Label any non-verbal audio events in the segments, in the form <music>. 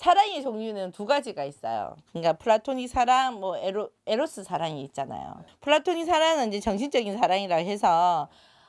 사랑의 종류는 두 가지가 있어요. 그러니까 플라토닉 사랑, 뭐 에로, 에로스 사랑이 있잖아요. 네. 플라토닉 사랑은 이제 정신적인 사랑이라고 해서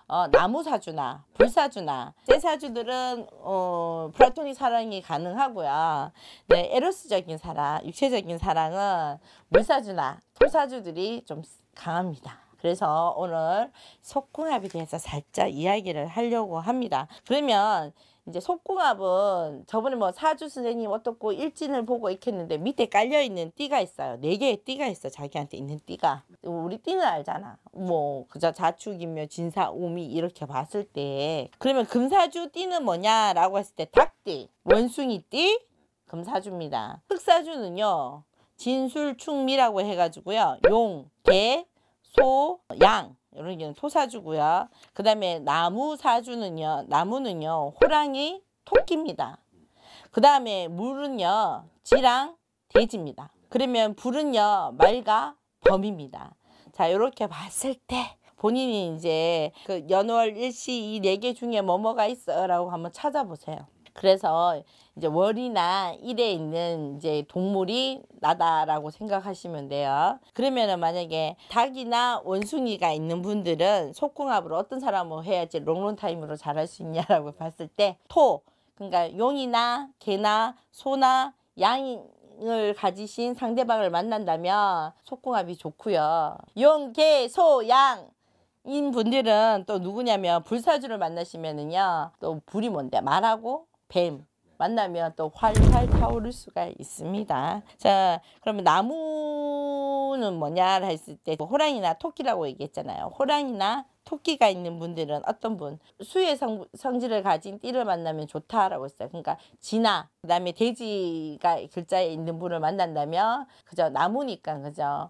어, 나무사주나 불사주나 새사주들은 어, 플라토닉 사랑이 가능하고요. 네, 에로스적인 사랑, 육체적인 사랑은 물사주나 토사주들이 좀 강합니다. 그래서 오늘 속궁합에 대해서 살짝 이야기를 하려고 합니다. 그러면 이제 속궁합은 저번에 뭐 사주 선생님 어떻고 일진을 보고 이렇게 했는데 밑에 깔려 있는 띠가 있어요. 네 개의 띠가 있어. 자기한테 있는 띠가. 우리 띠는 알잖아. 뭐 그저 자축이며 진사 오미 이렇게 봤을 때 그러면 금사주 띠는 뭐냐라고 했을 때 닭띠, 원숭이 띠, 금사주입니다. 흑사주는요. 진술 충미라고 해가지고요. 용, 개, 소, 양 여기는 소사주고요. 그 다음에 나무사주는요. 나무는요. 호랑이, 토끼입니다. 그 다음에 물은요. 지랑, 돼지입니다. 그러면 불은요. 말과 범입니다. 자 이렇게 봤을 때 본인이 이제 그 연월 일시 이 네 개 중에 뭐뭐가 있어라고 한번 찾아보세요. 그래서 이제 월이나 일에 있는 이제 동물이 나다라고 생각하시면 돼요. 그러면은 만약에 닭이나 원숭이가 있는 분들은 속궁합으로 어떤 사람을 해야지 롱런타임으로 잘할 수 있냐라고 <laughs> 봤을 때 토, 그러니까 용이나 개나 소나 양을 가지신 상대방을 만난다면 속궁합이 좋고요. 용, 개, 소, 양인 분들은 또 누구냐면 불사주를 만나시면은요. 또 불이 뭔데? 말하고 뱀 만나면 또 활활 타오를 수가 있습니다. 자, 그러면 나무는 뭐냐 했을 때 뭐 호랑이나 토끼라고 얘기했잖아요. 호랑이나 토끼가 있는 분들은 어떤 분 수의 성, 성질을 가진 띠를 만나면 좋다라고 했어요. 그러니까 지나 그다음에 돼지가 글자에 있는 분을 만난다면 그저 나무니까 그죠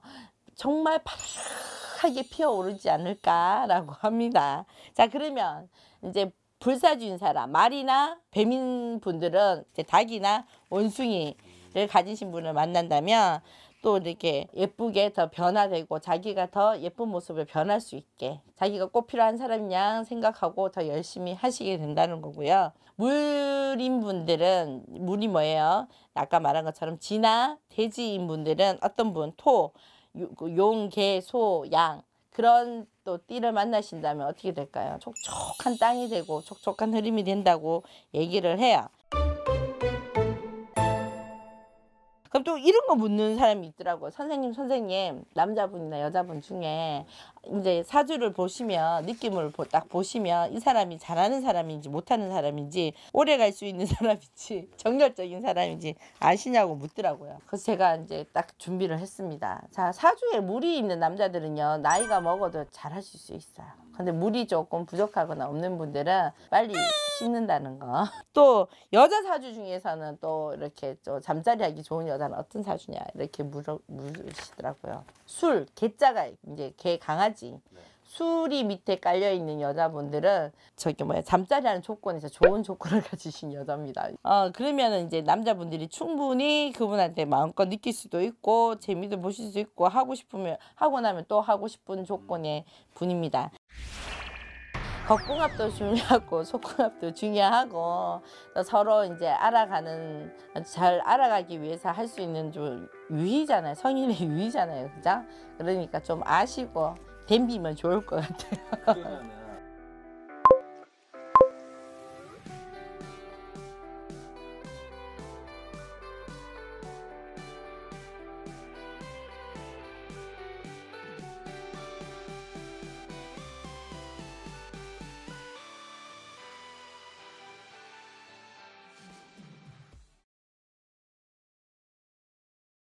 정말 파랗게 피어오르지 않을까라고 합니다. 자 그러면 이제 불사주인 사람, 말이나 뱀인 분들은 이제 닭이나 원숭이를 가지신 분을 만난다면 또 이렇게 예쁘게 더 변화되고 자기가 더 예쁜 모습을 변할 수 있게 자기가 꼭 필요한 사람이냐 생각하고 더 열심히 하시게 된다는 거고요. 물인 분들은 물이 뭐예요? 아까 말한 것처럼 지나 돼지인 분들은 어떤 분, 토, 그 용, 개, 소, 양 그런 또 띠를 만나신다면 어떻게 될까요? 촉촉한 땅이 되고 촉촉한 흐름이 된다고 얘기를 해요. 그럼 또 이런 거 묻는 사람이 있더라고요. 선생님, 선생님, 남자분이나 여자분 중에 이제 사주를 보시면 느낌을 딱 보시면 이 사람이 잘하는 사람인지 못하는 사람인지 오래 갈 수 있는 <laughs> 사람인지 정열적인 사람인지 아시냐고 묻더라고요. 그래서 제가 이제 딱 준비를 했습니다. 자 사주에 물이 있는 남자들은요 나이가 먹어도 잘하실 수 있어요. 근데 물이 조금 부족하거나 없는 분들은 빨리 씻는다는 거. <laughs> 또 여자 사주 중에서는 또 이렇게 또 잠자리 하기 좋은 여자는 어떤 사주냐 이렇게 물으시더라고요 술, 개자가 이제 개 강아지 해야지. 술이 밑에 깔려 있는 여자분들은 저기 뭐야 잠자리라는 조건에서 좋은 조건을 <laughs> 가지신 여자입니다. 어 그러면은 이제 남자분들이 충분히 그분한테 마음껏 느낄 수도 있고 재미도 보실 수 있고 하고 싶으면 하고 나면 또 하고 싶은 조건의 분입니다. 겉궁합도 중요하고 <laughs> 속궁합도 중요하고 서로 이제 알아가는 잘 알아가기 위해서 할 수 있는 좀 유의잖아요 성인의 유의잖아요 <laughs> 그죠 그러니까 좀 아시고 댐비면 좋을 것 같아요.